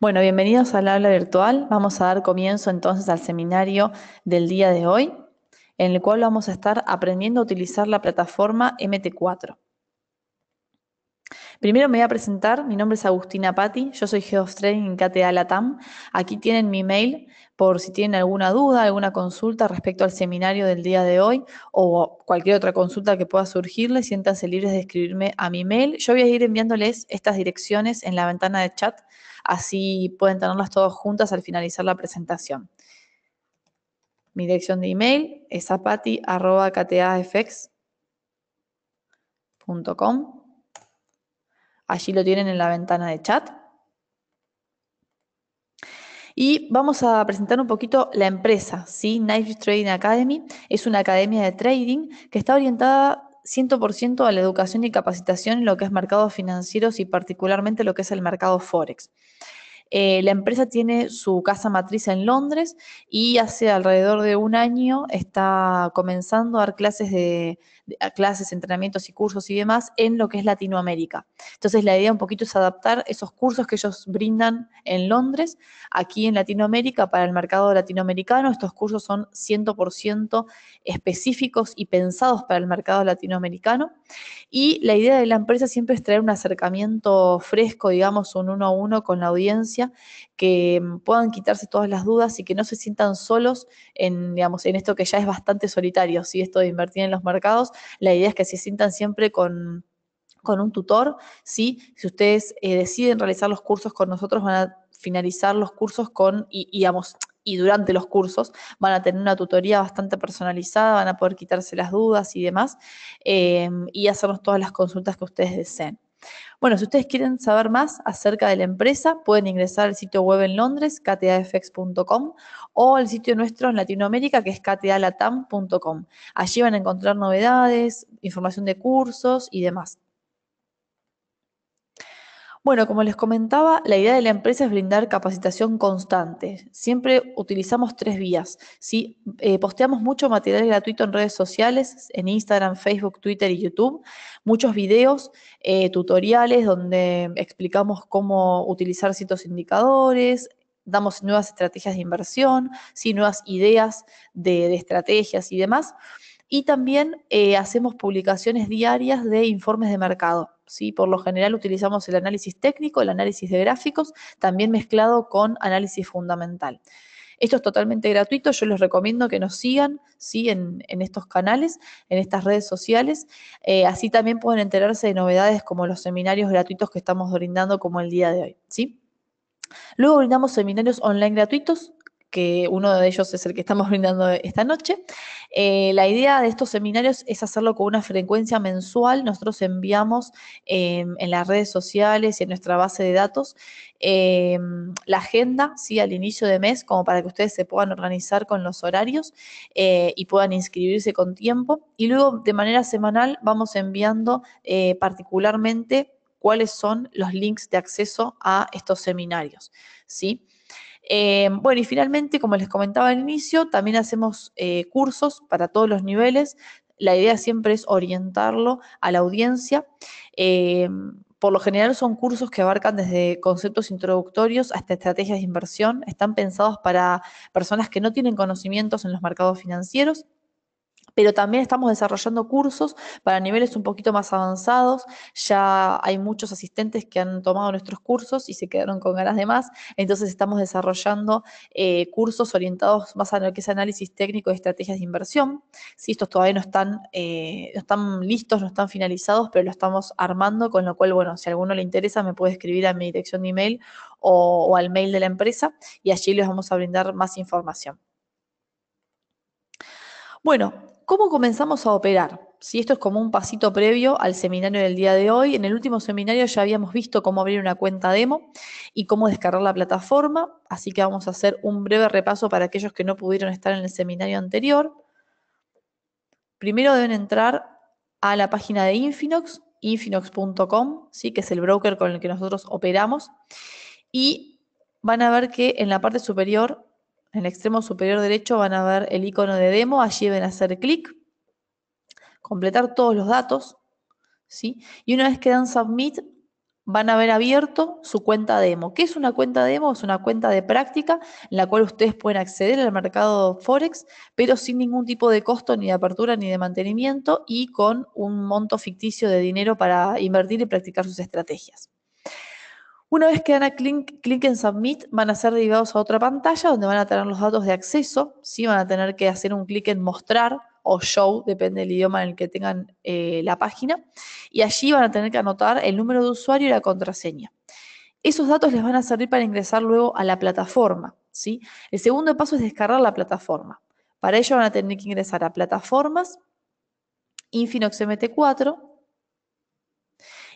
Bueno, bienvenidos al aula virtual. Vamos a dar comienzo entonces al seminario del día de hoy, en el cual vamos a estar aprendiendo a utilizar la plataforma MT4. Primero me voy a presentar, mi nombre es Agustina Patti, yo soy Head of Training en KTA Latam. Aquí tienen mi mail por si tienen alguna duda, alguna consulta respecto al seminario del día de hoy o cualquier otra consulta que pueda surgirles, siéntanse libres de escribirme a mi mail. Yo voy a ir enviándoles estas direcciones en la ventana de chat así pueden tenerlas todas juntas al finalizar la presentación. Mi dirección de email es apati.ktaFX.com. Allí lo tienen en la ventana de chat. Y vamos a presentar un poquito la empresa, ¿sí? Knife Trading Academy es una academia de trading que está orientada 100% a la educación y capacitación en lo que es mercados financieros y particularmente lo que es el mercado Forex. Eh, la empresa tiene su casa matriz en Londres y hace alrededor de un año está comenzando a dar clases, de, clases, entrenamientos y cursos y demás en lo que es Latinoamérica. Entonces la idea un poquito es adaptar esos cursos que ellos brindan en Londres aquí en Latinoamérica para el mercado latinoamericano. Estos cursos son 100% específicos y pensados para el mercado latinoamericano. Y la idea de la empresa siempre es traer un acercamiento fresco, digamos, un uno a uno con la audiencia que mm, puedan quitarse todas las dudas y que no se sientan solos en, digamos, en esto que ya es bastante solitario, si esto de invertir en los mercados, la idea es que se sientan siempre con un tutor, Si ustedes eh, deciden realizar los cursos con nosotros, van a finalizar los cursos con, y, y durante los cursos van a tener una tutoría bastante personalizada, van a poder quitarse las dudas y demás, eh, y hacernos todas las consultas que ustedes deseen. Bueno, si ustedes quieren saber más acerca de la empresa, pueden ingresar al sitio web en Londres, ktaFX.com, o al sitio nuestro en Latinoamérica, que es ktalatam.com. Allí van a encontrar novedades, información de cursos y demás. Bueno, como les comentaba, la idea de la empresa es brindar capacitación constante. Siempre utilizamos tres vías. Si eh, posteamos mucho material gratuito en redes sociales, en Instagram, Facebook, Twitter y YouTube, muchos videos, eh, tutoriales donde explicamos cómo utilizar ciertos indicadores, damos nuevas estrategias de inversión, ¿sí? nuevas ideas de estrategias y demás. Y también eh, hacemos publicaciones diarias de informes de mercado. ¿sí? Por lo general utilizamos el análisis técnico, el análisis de gráficos, también mezclado con análisis fundamental. Esto es totalmente gratuito, yo les recomiendo que nos sigan ¿sí? en, estos canales, en estas redes sociales. Eh, así también pueden enterarse de novedades como los seminarios gratuitos que estamos brindando como el día de hoy. ¿sí? Luego brindamos seminarios online gratuitos que uno de ellos es el que estamos brindando esta noche. Eh, la idea de estos seminarios es hacerlo con una frecuencia mensual. Nosotros enviamos em, en las redes sociales y en nuestra base de datos em, la agenda ¿sí? al inicio de mes, como para que ustedes se puedan organizar con los horarios eh, y puedan inscribirse con tiempo. Y luego de manera semanal vamos enviando eh, particularmente cuáles son los links de acceso a estos seminarios. ¿sí? Eh, bueno, y finalmente, como les comentaba al inicio, también hacemos eh, cursos para todos los niveles. La idea siempre es orientarlo a la audiencia. Eh, por lo general son cursos que abarcan desde conceptos introductorios hasta estrategias de inversión. Están pensados para personas que no tienen conocimientos en los mercados financieros pero también estamos desarrollando cursos para niveles un poquito más avanzados. Ya hay muchos asistentes que han tomado nuestros cursos y se quedaron con ganas de más. Entonces estamos desarrollando eh, cursos orientados más a lo que es análisis técnico de estrategias de inversión. si estos todavía no están, eh, están listos, no están finalizados, pero lo estamos armando, con lo cual, bueno, si a alguno le interesa, me puede escribir a mi dirección de email o, o al mail de la empresa y allí les vamos a brindar más información. Bueno, ¿Cómo comenzamos a operar? Si esto es como un pasito previo al seminario del día de hoy, en el último seminario ya habíamos visto cómo abrir una cuenta demo y cómo descargar la plataforma, así que vamos a hacer un breve repaso para aquellos que no pudieron estar en el seminario anterior. Primero deben entrar a la página de Infinox, infinox.com, ¿sí? que es el broker con el que nosotros operamos, y van a ver que en la parte superior en el extremo superior derecho van a ver el icono de demo, allí a hacer clic, completar todos los datos, ¿sí? Y una vez que dan submit, van a ver abierto su cuenta demo. ¿Qué es una cuenta demo? Es una cuenta de práctica en la cual ustedes pueden acceder al mercado Forex, pero sin ningún tipo de costo, ni de apertura, ni de mantenimiento, y con un monto ficticio de dinero para invertir y practicar sus estrategias. Una vez que dan a clic, en Submit, van a ser derivados a otra pantalla donde van a tener los datos de acceso. Sí, van a tener que hacer un clic en Mostrar o Show, depende del idioma en el que tengan eh, la página. Y allí van a tener que anotar el número de usuario y la contraseña. Esos datos les van a servir para ingresar luego a la plataforma. ¿sí? El segundo paso es descargar la plataforma. Para ello van a tener que ingresar a plataformas, Infinox MT4,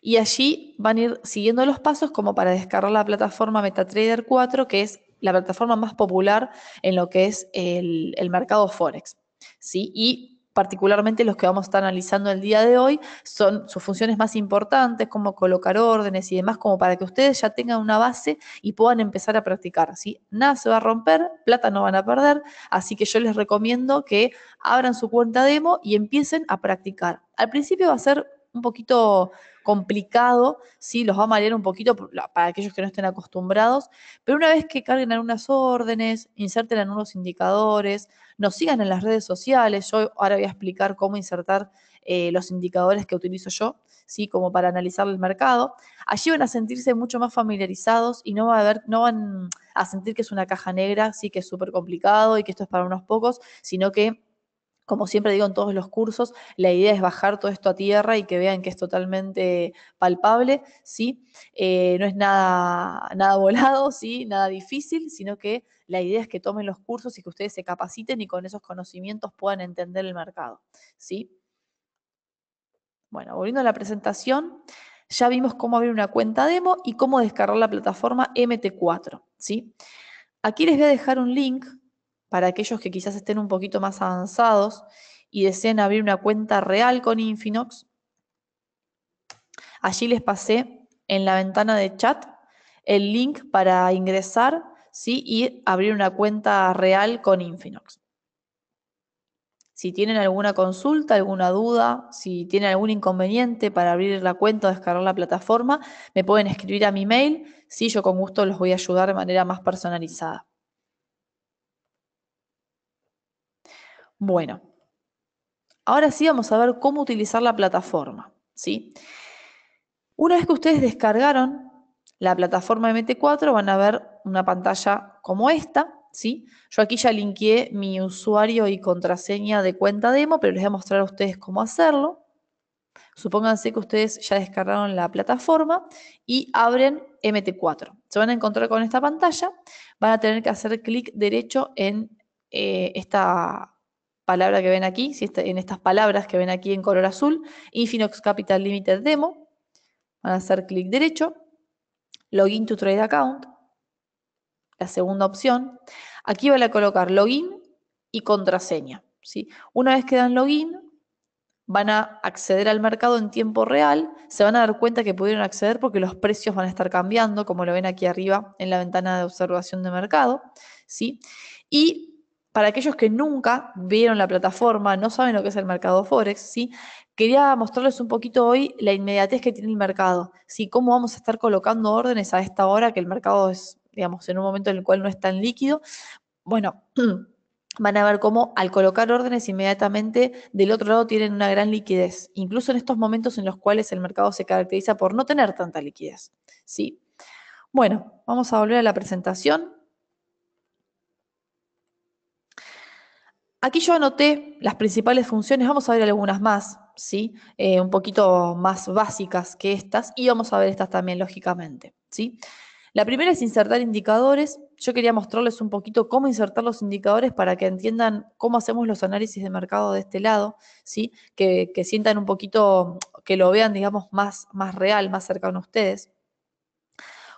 y allí van a ir siguiendo los pasos como para descargar la plataforma MetaTrader 4, que es la plataforma más popular en lo que es el, mercado Forex. ¿sí? Y particularmente los que vamos a estar analizando el día de hoy, son sus funciones más importantes, como colocar órdenes y demás, como para que ustedes ya tengan una base y puedan empezar a practicar. ¿sí? Nada se va a romper, plata no van a perder, así que yo les recomiendo que abran su cuenta demo y empiecen a practicar. Al principio va a ser un poquito complicado, ¿sí? los va a marear un poquito para aquellos que no estén acostumbrados, pero una vez que carguen algunas órdenes, inserten algunos indicadores, nos sigan en las redes sociales, yo ahora voy a explicar cómo insertar eh, los indicadores que utilizo yo, ¿sí? como para analizar el mercado, allí van a sentirse mucho más familiarizados y no, va a haber, no van a sentir que es una caja negra, sí que es súper complicado y que esto es para unos pocos, sino que como siempre digo en todos los cursos, la idea es bajar todo esto a tierra y que vean que es totalmente palpable, ¿sí? Eh, no es nada, nada volado, ¿sí? Nada difícil, sino que la idea es que tomen los cursos y que ustedes se capaciten y con esos conocimientos puedan entender el mercado, ¿sí? Bueno, volviendo a la presentación, ya vimos cómo abrir una cuenta demo y cómo descargar la plataforma MT4, ¿sí? Aquí les voy a dejar un link para aquellos que quizás estén un poquito más avanzados y deseen abrir una cuenta real con Infinox, allí les pasé en la ventana de chat el link para ingresar y abrir una cuenta real con Infinox. Si tienen alguna consulta, alguna duda, si tienen algún inconveniente para abrir la cuenta o descargar la plataforma, me pueden escribir a mi mail. Sí, yo con gusto los voy a ayudar de manera más personalizada. Bueno, ahora sí vamos a ver cómo utilizar la plataforma. ¿sí? Una vez que ustedes descargaron la plataforma MT4, van a ver una pantalla como esta. ¿sí? Yo aquí ya linkeé mi usuario y contraseña de cuenta demo, pero les voy a mostrar a ustedes cómo hacerlo. Supónganse que ustedes ya descargaron la plataforma y abren MT4. Se van a encontrar con esta pantalla, van a tener que hacer clic derecho en eh, esta esta palabra que ven aquí, en estas palabras que ven aquí en color azul, Infinox Capital Limited Demo, van a hacer clic derecho, Login to Trade Account, la segunda opción. Aquí van a colocar Login y contraseña. ¿sí? Una vez que dan Login, van a acceder al mercado en tiempo real, se van a dar cuenta que pudieron acceder porque los precios van a estar cambiando, como lo ven aquí arriba en la ventana de observación de mercado, ¿sí? Y para aquellos que nunca vieron la plataforma, no saben lo que es el mercado Forex, ¿sí? quería mostrarles un poquito hoy la inmediatez que tiene el mercado, cómo vamos a estar colocando órdenes a esta hora que el mercado es, digamos, en un momento en el cual no es tan líquido. Bueno, van a ver cómo al colocar órdenes inmediatamente del otro lado tienen una gran liquidez, incluso en estos momentos en los cuales el mercado se caracteriza por no tener tanta liquidez. ¿sí? Bueno, vamos a volver a la presentación. Aquí yo anoté las principales funciones, vamos a ver algunas más, ¿sí? Eh, un poquito más básicas que estas, y vamos a ver estas también, lógicamente. ¿sí? La primera es insertar indicadores. Yo quería mostrarles un poquito cómo insertar los indicadores para que entiendan cómo hacemos los análisis de mercado de este lado, ¿sí? que, sientan un poquito, que lo vean, digamos, más, más real, más cercano a ustedes.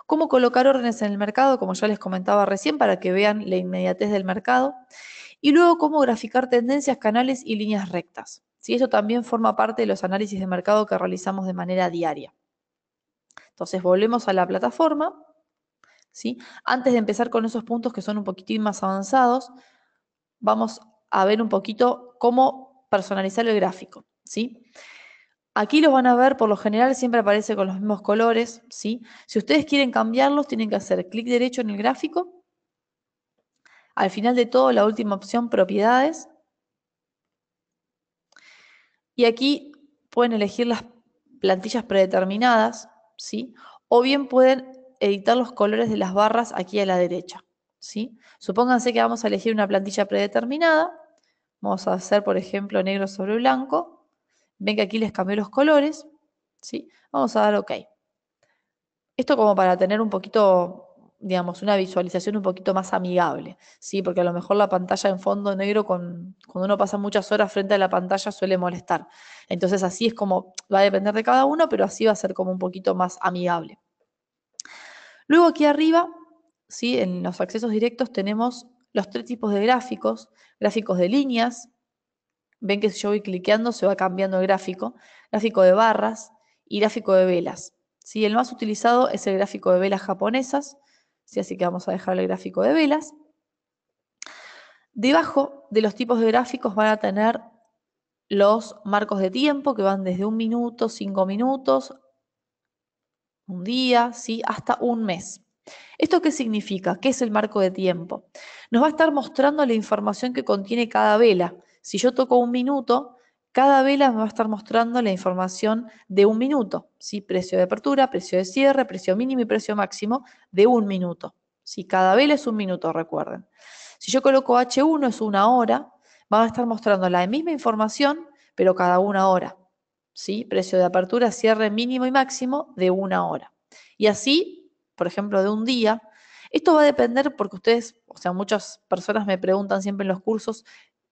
Cómo colocar órdenes en el mercado, como ya les comentaba recién, para que vean la inmediatez del mercado. Y luego cómo graficar tendencias, canales y líneas rectas. ¿Sí? eso también forma parte de los análisis de mercado que realizamos de manera diaria. Entonces volvemos a la plataforma. ¿sí? Antes de empezar con esos puntos que son un poquitín más avanzados, vamos a ver un poquito cómo personalizar el gráfico. ¿sí? Aquí los van a ver, por lo general siempre aparece con los mismos colores. ¿sí? Si ustedes quieren cambiarlos, tienen que hacer clic derecho en el gráfico al final de todo, la última opción, propiedades. Y aquí pueden elegir las plantillas predeterminadas, ¿sí? O bien pueden editar los colores de las barras aquí a la derecha, ¿sí? Supónganse que vamos a elegir una plantilla predeterminada. Vamos a hacer, por ejemplo, negro sobre blanco. Ven que aquí les cambié los colores, ¿sí? Vamos a dar OK. Esto como para tener un poquito digamos, una visualización un poquito más amigable, ¿sí? Porque a lo mejor la pantalla en fondo negro, con, cuando uno pasa muchas horas frente a la pantalla, suele molestar. Entonces así es como, va a depender de cada uno, pero así va a ser como un poquito más amigable. Luego aquí arriba, ¿sí? En los accesos directos tenemos los tres tipos de gráficos, gráficos de líneas, ven que si yo voy cliqueando se va cambiando el gráfico, gráfico de barras y gráfico de velas. si El más utilizado es el gráfico de velas japonesas, así que vamos a dejar el gráfico de velas. Debajo de los tipos de gráficos van a tener los marcos de tiempo que van desde un minuto, cinco minutos, un día, ¿sí? hasta un mes. ¿Esto qué significa? ¿Qué es el marco de tiempo? Nos va a estar mostrando la información que contiene cada vela. Si yo toco un minuto, cada vela me va a estar mostrando la información de un minuto, ¿sí? precio de apertura, precio de cierre, precio mínimo y precio máximo de un minuto. Si Cada vela es un minuto, recuerden. Si yo coloco H1 es una hora, va a estar mostrando la misma información, pero cada una hora. ¿sí? Precio de apertura, cierre mínimo y máximo de una hora. Y así, por ejemplo, de un día. Esto va a depender porque ustedes, o sea, muchas personas me preguntan siempre en los cursos,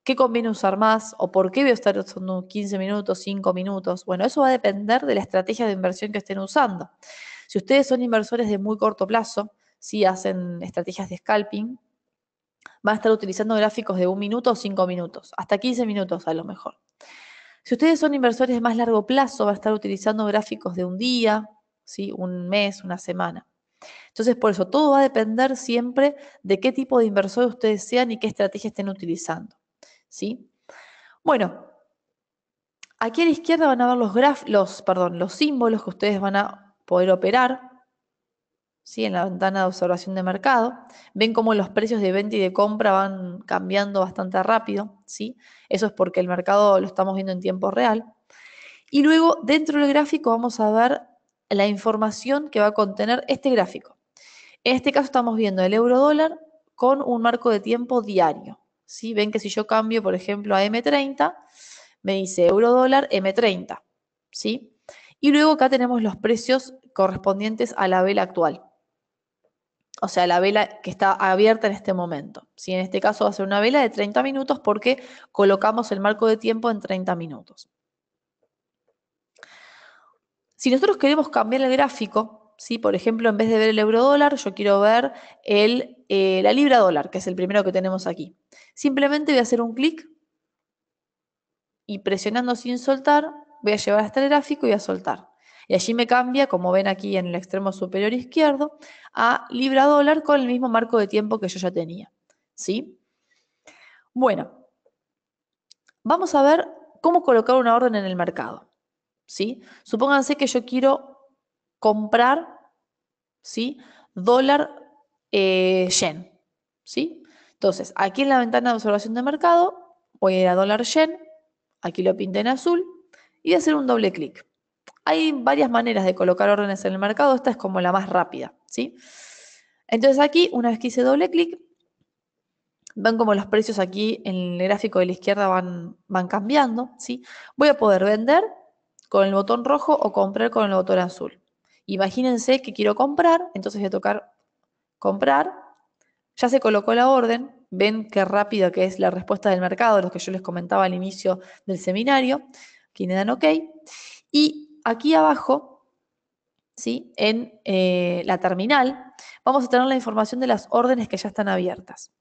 qué conviene usar más o por qué voy a estar usando 15 minutos, 5 minutos. Bueno, eso va a depender de la estrategia de inversión que estén usando. Si ustedes son inversores de muy corto plazo, si hacen estrategias de scalping, van a estar utilizando gráficos de un minuto o 5 minutos, hasta 15 minutos a lo mejor. Si ustedes son inversores de más largo plazo, van a estar utilizando gráficos de un día, ¿sí? un mes, una semana. Entonces, por eso, todo va a depender siempre de qué tipo de inversor ustedes sean y qué estrategia estén utilizando. ¿sí? Bueno, aquí a la izquierda van a ver los, graf perdón, los símbolos que ustedes van a poder operar, ¿sí? En la ventana de observación de mercado. Ven cómo los precios de venta y de compra van cambiando bastante rápido, ¿sí? Eso es porque el mercado lo estamos viendo en tiempo real. Y luego dentro del gráfico vamos a ver la información que va a contener este gráfico. En este caso estamos viendo el euro dólar con un marco de tiempo diario. Ven que si yo cambio, por ejemplo, a M30, me dice euro dólar M30, ¿sí? Y luego acá tenemos los precios correspondientes a la vela actual. O sea, la vela que está abierta en este momento. si En este caso va a ser una vela de 30 minutos porque colocamos el marco de tiempo en 30 minutos. Si nosotros queremos cambiar el gráfico, por ejemplo, en vez de ver el euro dólar, yo quiero ver el, eh, la libra dólar, que es el primero que tenemos aquí. Simplemente voy a hacer un clic y presionando sin soltar, voy a llevar hasta el gráfico y voy a soltar. Y allí me cambia, como ven aquí en el extremo superior izquierdo, a libra dólar con el mismo marco de tiempo que yo ya tenía. ¿Sí? Bueno, vamos a ver cómo colocar una orden en el mercado. ¿Sí? Supónganse que yo quiero comprar, ¿sí? Dólar eh, yen, ¿sí? Entonces, aquí en la ventana de observación de mercado, voy a ir a dólar yen, aquí lo pinté en azul, y hacer un doble clic. Hay varias maneras de colocar órdenes en el mercado, esta es como la más rápida, ¿sí? Entonces aquí, una vez que hice doble clic, ven como los precios aquí en el gráfico de la izquierda van, van cambiando, ¿sí? Voy a poder vender con el botón rojo o comprar con el botón azul. Imagínense que quiero comprar, entonces voy a tocar comprar. Ya se colocó la orden, ven qué rápida que es la respuesta del mercado, los que yo les comentaba al inicio del seminario, aquí le dan OK. Y aquí abajo, ¿sí? en eh, la terminal, vamos a tener la información de las órdenes que ya están abiertas.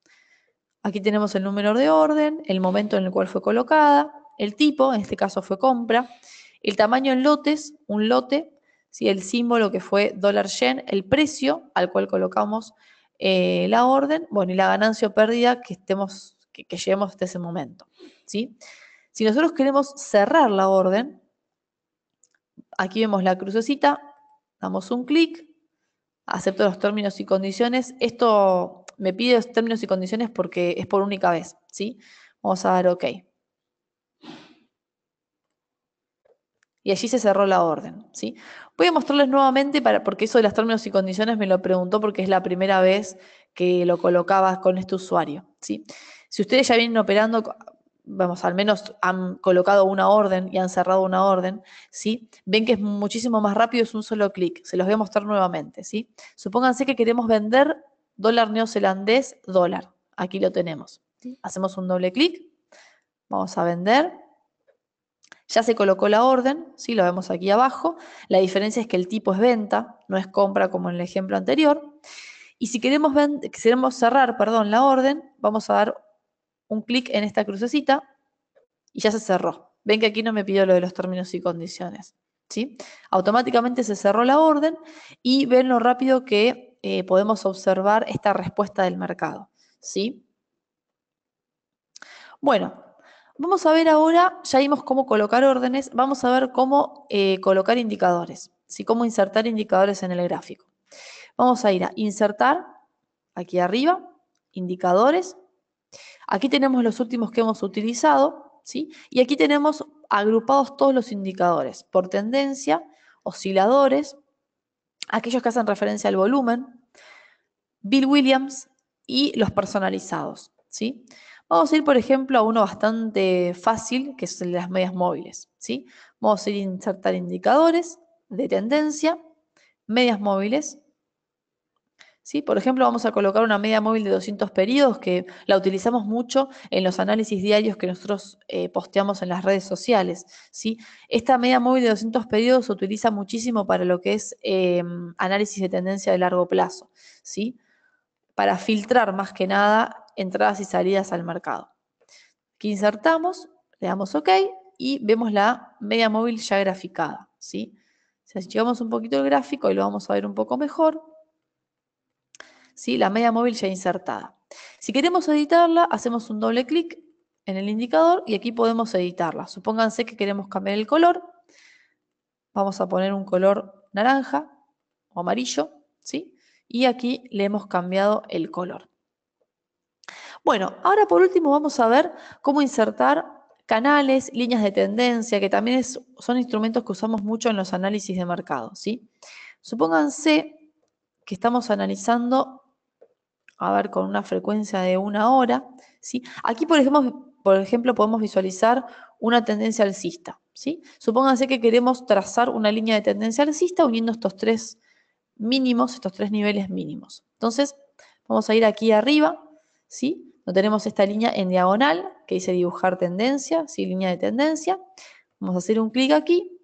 Aquí tenemos el número de orden, el momento en el cual fue colocada, el tipo, en este caso fue compra, el tamaño en lotes, un lote el símbolo que fue dólar yen, el precio al cual colocamos eh, la orden, bueno, y la ganancia o pérdida que, estemos, que, que llevemos hasta ese momento. ¿sí? Si nosotros queremos cerrar la orden, aquí vemos la crucecita, damos un clic, acepto los términos y condiciones. Esto me pide los términos y condiciones porque es por única vez, ¿sí? Vamos a dar OK. y allí se cerró la orden. ¿sí? Voy a mostrarles nuevamente, para, porque eso de las términos y condiciones me lo preguntó porque es la primera vez que lo colocaba con este usuario. ¿sí? Si ustedes ya vienen operando, vamos, al menos han colocado una orden y han cerrado una orden, ¿sí? ven que es muchísimo más rápido, es un solo clic. Se los voy a mostrar nuevamente. ¿sí? Supónganse que queremos vender dólar neozelandés, dólar. Aquí lo tenemos. Hacemos un doble clic, vamos a vender ya se colocó la orden, ¿sí? lo vemos aquí abajo. La diferencia es que el tipo es venta, no es compra como en el ejemplo anterior. Y si queremos, queremos cerrar perdón, la orden, vamos a dar un clic en esta crucecita y ya se cerró. Ven que aquí no me pidió lo de los términos y condiciones. ¿sí? Automáticamente se cerró la orden y ven lo rápido que eh, podemos observar esta respuesta del mercado. ¿sí? Bueno, Vamos a ver ahora, ya vimos cómo colocar órdenes, vamos a ver cómo eh, colocar indicadores, ¿sí? cómo insertar indicadores en el gráfico. Vamos a ir a insertar, aquí arriba, indicadores. Aquí tenemos los últimos que hemos utilizado, ¿sí? Y aquí tenemos agrupados todos los indicadores por tendencia, osciladores, aquellos que hacen referencia al volumen, Bill Williams y los personalizados, ¿sí? Vamos a ir, por ejemplo, a uno bastante fácil, que es el de las medias móviles. ¿sí? Vamos a ir a insertar indicadores de tendencia, medias móviles. ¿sí? Por ejemplo, vamos a colocar una media móvil de 200 periodos, que la utilizamos mucho en los análisis diarios que nosotros eh, posteamos en las redes sociales. ¿sí? Esta media móvil de 200 periodos se utiliza muchísimo para lo que es em, análisis de tendencia de largo plazo. ¿sí? Para filtrar más que nada entradas y salidas al mercado. Aquí insertamos, le damos OK y vemos la media móvil ya graficada. si llegamos un poquito el gráfico y lo vamos a ver un poco mejor, ¿sí? la media móvil ya insertada. Si queremos editarla, hacemos un doble clic en el indicador y aquí podemos editarla. Supónganse que queremos cambiar el color. Vamos a poner un color naranja o amarillo, ¿sí? Y aquí le hemos cambiado el color. Bueno, ahora por último vamos a ver cómo insertar canales, líneas de tendencia, que también son instrumentos que usamos mucho en los análisis de mercado. ¿sí? Supónganse que estamos analizando, a ver, con una frecuencia de una hora. ¿sí? Aquí, por ejemplo, podemos visualizar una tendencia alcista. ¿sí? Supónganse que queremos trazar una línea de tendencia alcista uniendo estos tres mínimos, estos tres niveles mínimos. Entonces, vamos a ir aquí arriba, ¿sí? No tenemos esta línea en diagonal que dice dibujar tendencia, ¿sí? línea de tendencia. Vamos a hacer un clic aquí.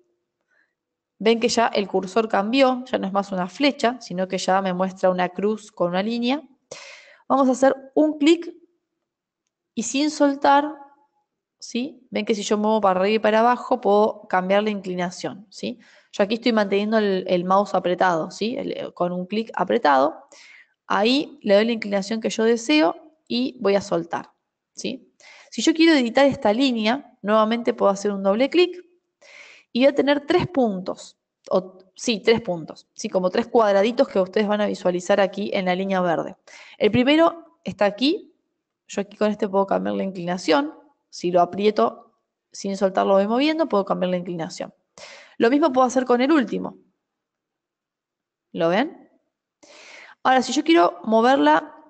Ven que ya el cursor cambió, ya no es más una flecha, sino que ya me muestra una cruz con una línea. Vamos a hacer un clic y sin soltar, ¿sí? Ven que si yo muevo para arriba y para abajo puedo cambiar la inclinación, ¿sí? Yo aquí estoy manteniendo el, mouse apretado, ¿sí? con un clic apretado. Ahí le doy la inclinación que yo deseo y voy a soltar. ¿sí? Si yo quiero editar esta línea, nuevamente puedo hacer un doble clic y voy a tener tres puntos, sí, tres puntos, sí, como tres cuadraditos que ustedes van a visualizar aquí en la línea verde. El primero está aquí, yo aquí con este puedo cambiar la inclinación, si lo aprieto sin soltar, lo voy moviendo, puedo cambiar la inclinación. Lo mismo puedo hacer con el último. ¿Lo ven? Ahora, si yo quiero moverla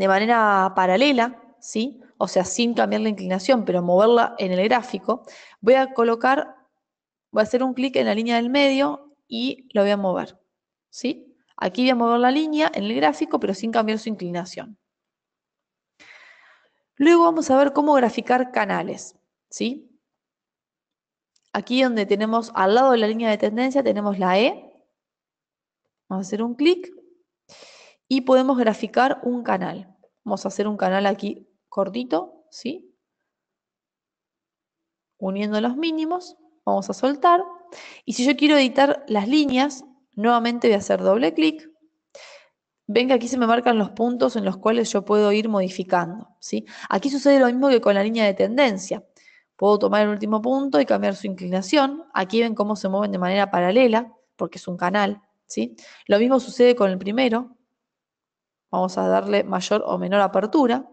de manera paralela, ¿sí? o sea, sin cambiar la inclinación, pero moverla en el gráfico, voy a colocar, voy a hacer un clic en la línea del medio y lo voy a mover. ¿sí? Aquí voy a mover la línea en el gráfico, pero sin cambiar su inclinación. Luego vamos a ver cómo graficar canales. ¿sí? Aquí donde tenemos, al lado de la línea de tendencia, tenemos la E. Vamos a hacer un clic y podemos graficar un canal. Vamos a hacer un canal aquí cortito, ¿sí? Uniendo los mínimos, vamos a soltar. Y si yo quiero editar las líneas, nuevamente voy a hacer doble clic. Ven que aquí se me marcan los puntos en los cuales yo puedo ir modificando, ¿sí? Aquí sucede lo mismo que con la línea de tendencia. Puedo tomar el último punto y cambiar su inclinación. Aquí ven cómo se mueven de manera paralela, porque es un canal, ¿sí? Lo mismo sucede con el primero, vamos a darle mayor o menor apertura.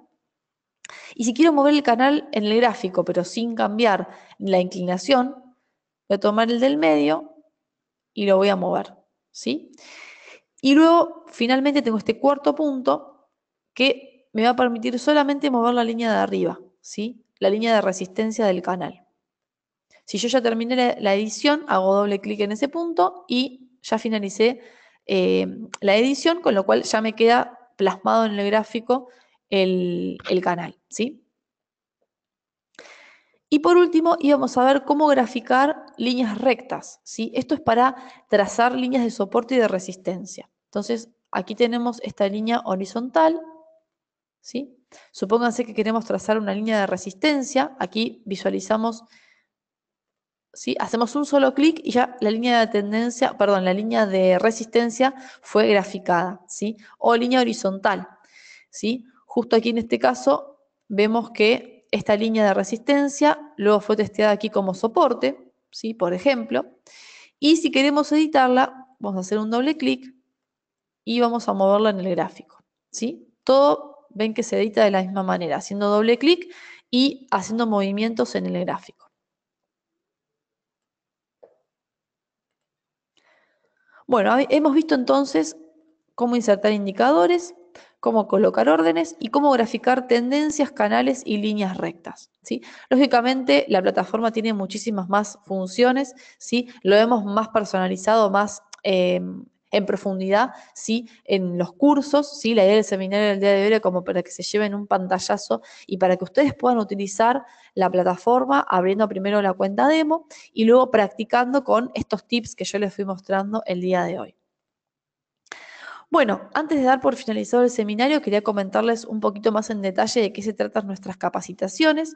Y si quiero mover el canal en el gráfico, pero sin cambiar la inclinación, voy a tomar el del medio y lo voy a mover. ¿sí? Y luego, finalmente, tengo este cuarto punto que me va a permitir solamente mover la línea de arriba, ¿sí? la línea de resistencia del canal. Si yo ya terminé la edición, hago doble clic en ese punto y ya finalicé eh, la edición, con lo cual ya me queda plasmado en el gráfico el, canal, ¿sí? Y por último, íbamos a ver cómo graficar líneas rectas, ¿sí? Esto es para trazar líneas de soporte y de resistencia. Entonces, aquí tenemos esta línea horizontal, ¿sí? Supónganse que queremos trazar una línea de resistencia, aquí visualizamos Hacemos un solo clic y ya la línea de tendencia, perdón, la línea de resistencia fue graficada, ¿sí? O línea horizontal, Justo aquí en este caso vemos que esta línea de resistencia luego fue testeada aquí como soporte, ¿sí? Por ejemplo. Y si queremos editarla, vamos a hacer un doble clic y vamos a moverla en el gráfico, Todo ven que se edita de la misma manera, haciendo doble clic y haciendo movimientos en el gráfico. Bueno, hemos visto entonces cómo insertar indicadores, cómo colocar órdenes y cómo graficar tendencias, canales y líneas rectas. ¿sí? Lógicamente, la plataforma tiene muchísimas más funciones, ¿sí? lo hemos más personalizado, más em, en profundidad, ¿sí? en los cursos, ¿sí? la idea del seminario del día de hoy era como para que se lleven un pantallazo y para que ustedes puedan utilizar la plataforma abriendo primero la cuenta demo y luego practicando con estos tips que yo les fui mostrando el día de hoy. Bueno, antes de dar por finalizado el seminario, quería comentarles un poquito más en detalle de qué se tratan nuestras capacitaciones.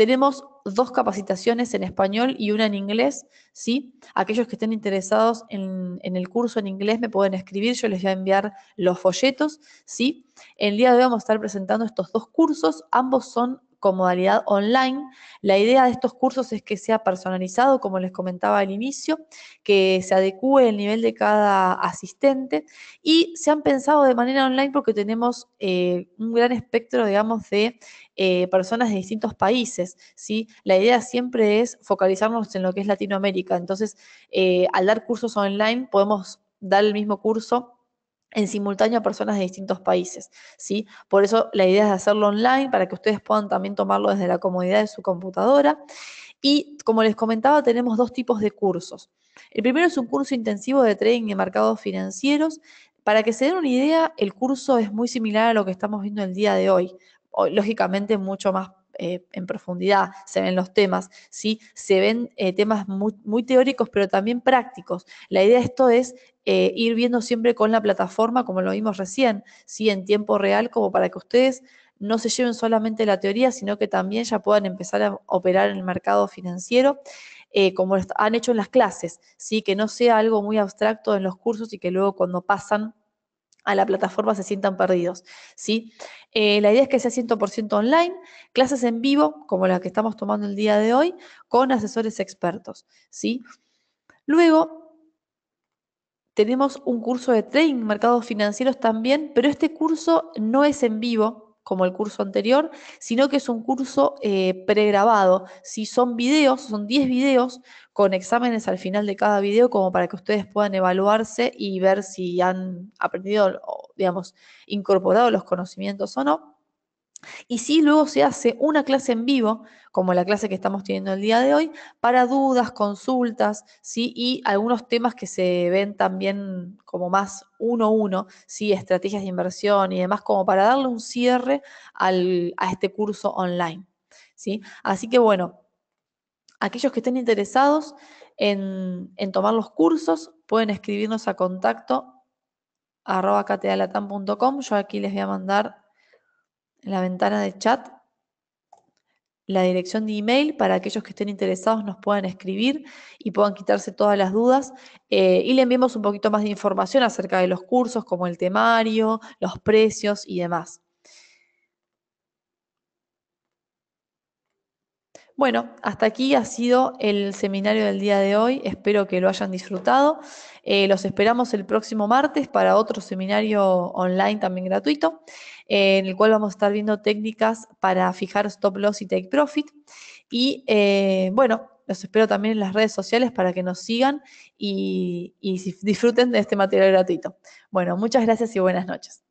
Tenemos dos capacitaciones en español y una en inglés, ¿sí? Aquellos que estén interesados en, el curso en inglés me pueden escribir, yo les voy a enviar los folletos, ¿sí? El día de hoy vamos a estar presentando estos dos cursos, ambos son con modalidad online. La idea de estos cursos es que sea personalizado, como les comentaba al inicio, que se adecue el nivel de cada asistente y se han pensado de manera online porque tenemos eh, un gran espectro, digamos, de eh, personas de distintos países. ¿sí? La idea siempre es focalizarnos en lo que es Latinoamérica. Entonces, eh, al dar cursos online podemos dar el mismo curso en simultáneo a personas de distintos países, ¿sí? Por eso la idea es hacerlo online para que ustedes puedan también tomarlo desde la comodidad de su computadora. Y como les comentaba, tenemos dos tipos de cursos. El primero es un curso intensivo de trading de mercados financieros. Para que se den una idea, el curso es muy similar a lo que estamos viendo el día de hoy, lógicamente mucho más eh, en profundidad, se ven los temas, ¿sí? se ven eh, temas muy, teóricos, pero también prácticos. La idea de esto es eh, ir viendo siempre con la plataforma, como lo vimos recién, ¿sí? en tiempo real, como para que ustedes no se lleven solamente la teoría, sino que también ya puedan empezar a operar en el mercado financiero. como han hecho en las clases, ¿sí? que no sea algo muy abstracto en los cursos y que luego cuando pasan a la plataforma se sientan perdidos. ¿sí? Eh, la idea es que sea 100% online, clases en vivo, como la que estamos tomando el día de hoy, con asesores expertos. ¿sí? Luego, tenemos un curso de trading, mercados financieros también, pero este curso no es en vivo, como el curso anterior, sino que es un curso eh, pregrabado. Si son videos, son 10 videos con exámenes al final de cada video como para que ustedes puedan evaluarse y ver si han aprendido, digamos, incorporado los conocimientos o no. Y si luego se hace una clase en vivo, como la clase que estamos teniendo el día de hoy, para dudas, consultas, ¿sí? y algunos temas que se ven también como más uno a uno, ¿sí? estrategias de inversión y demás, como para darle un cierre a este curso online. ¿sí? Así que bueno, aquellos que estén interesados en, en tomar los cursos, pueden escribirnos a contacto arroba Yo aquí les voy a mandar en la ventana de chat la dirección de email para aquellos que estén interesados nos puedan escribir y puedan quitarse todas las dudas eh, y le enviamos un poquito más de información acerca de los cursos como el temario, los precios y demás. Bueno, hasta aquí ha sido el seminario del día de hoy. Espero que lo hayan disfrutado. Eh, los esperamos el próximo martes para otro seminario online también gratuito en el cual vamos a estar viendo técnicas para fijar stop loss y take profit. Y eh, bueno, los espero también en las redes sociales para que nos sigan y disfruten de este material gratuito. Bueno, muchas gracias y buenas noches.